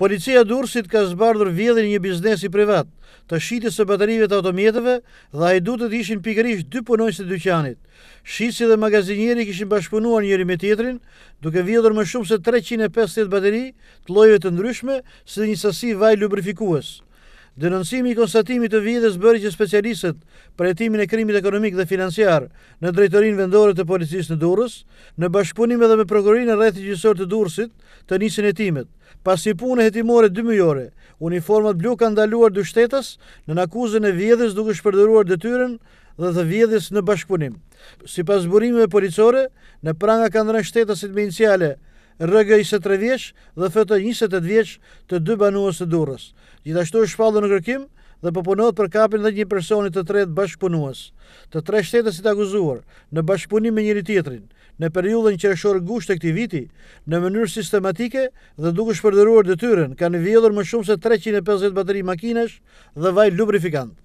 Policia Durësit ka zbardhur vjedhin një biznesi privat të shqitis të baterive të automjetëve dhe a i du të ishin pikërish dy punojnës të dyqanit. Shqisi dhe magazinjeri kishin bashkëpunuar njëri me tjetrin, duke vjedhur më shumë se 350 bateri të lojve të ndryshme së dhe një sasi vaj lubrifikues. Denoncimi i konstatimit të vjedhjes bëri që specialistët për hetimin e krimit ekonomik dhe financiar në drejtorinë vendore të policisë në Durrës, në bashkëpunim edhe me prokurorinë rrethit gjyqësor të Durrësit, të nisin hetimet. Pas një pune hetimore 2 mujore, uniformat blu kanë ndaluar dy shtetas në akuzën e vjedhjes duke shpërdoruar detyrën dhe të vjedhjes në bashkëpunim. Sipas burimeve policore, në pranga kanë rënë shtetasit me iniciale rëgë i sëtëre vjeqë dhe fëtë i njësët e të vjeqë të dy banuës të durës. Gjithashtu është shpallën në kërkim dhe pëpunohet po për kapin dhe një personit të tretë bashkëpunuës. Të tre shtetës i të aguzuar në bashkëpunim me njëri tjetrin, në periullën që është shorë gusht e këti viti, në mënyrë sistematike dhe duke shpërderuar dhe tyren, ka në vjedhur më shumë se 350 bateri makinesh dhe vaj lubrifikant.